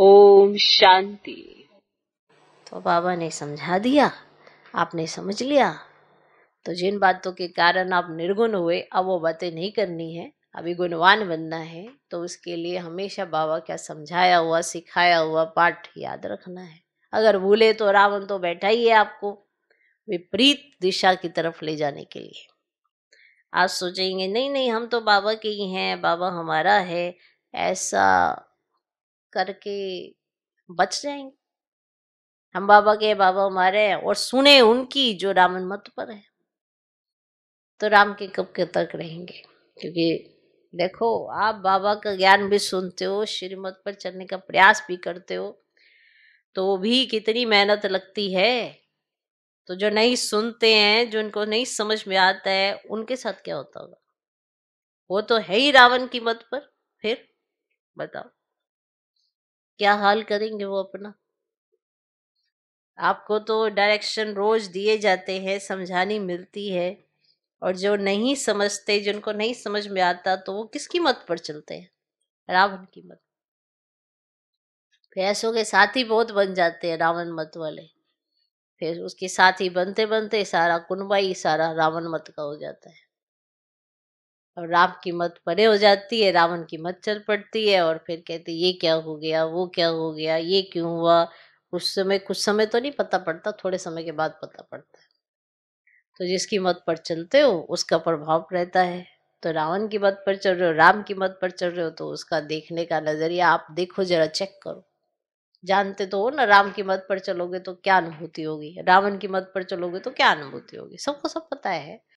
ओम शांति तो बाबा ने समझा दिया आपने समझ लिया तो जिन बातों के कारण आप निर्गुण हुए अब वो बातें नहीं करनी है अभी गुणवान बनना है तो उसके लिए हमेशा बाबा क्या समझाया हुआ सिखाया हुआ पाठ याद रखना है अगर भूले तो रावण तो बैठा ही है आपको विपरीत दिशा की तरफ ले जाने के लिए आज सोचेंगे नहीं नहीं हम तो बाबा के ही हैं बाबा हमारा है ऐसा करके बच जाएंगे हम बाबा के बाबा हमारे हैं और सुने उनकी जो रामन मत पर है तो राम के कब के तक रहेंगे क्योंकि देखो आप बाबा का ज्ञान भी सुनते हो श्रीमत पर चलने का प्रयास भी करते हो तो भी कितनी मेहनत लगती है तो जो नहीं सुनते हैं जो उनको नहीं समझ में आता है उनके साथ क्या होता होगा वो तो है ही रावण की मत पर फिर बताओ क्या हाल करेंगे वो अपना आपको तो डायरेक्शन रोज दिए जाते हैं समझानी मिलती है और जो नहीं समझते जिनको नहीं समझ में आता तो वो किसकी मत पर चलते हैं रावण की मत फिर ऐसों के साथी बहुत बन जाते हैं रावण मत वाले फिर उसके साथी बनते बनते सारा कुनबाई सारा रावण मत का हो जाता है और राम की मत परे हो जाती है रावण की मत चल पड़ती है और फिर कहती ये क्या हो गया वो क्या हो गया ये क्यों हुआ उस समय कुछ समय तो नहीं पता पड़ता थोड़े समय के बाद पता पड़ता है तो जिसकी मत पर चलते हो उसका प्रभाव रहता है तो रावण की मत पर चल रहे हो राम की मत पर चल रहे हो तो उसका देखने का नजरिया आप देखो जरा चेक करो जानते तो हो ना राम की मत पर चलोगे तो क्या अनुभूति होगी रावण की मत पर चलोगे तो क्या अनुभूति होगी सबको सब पता है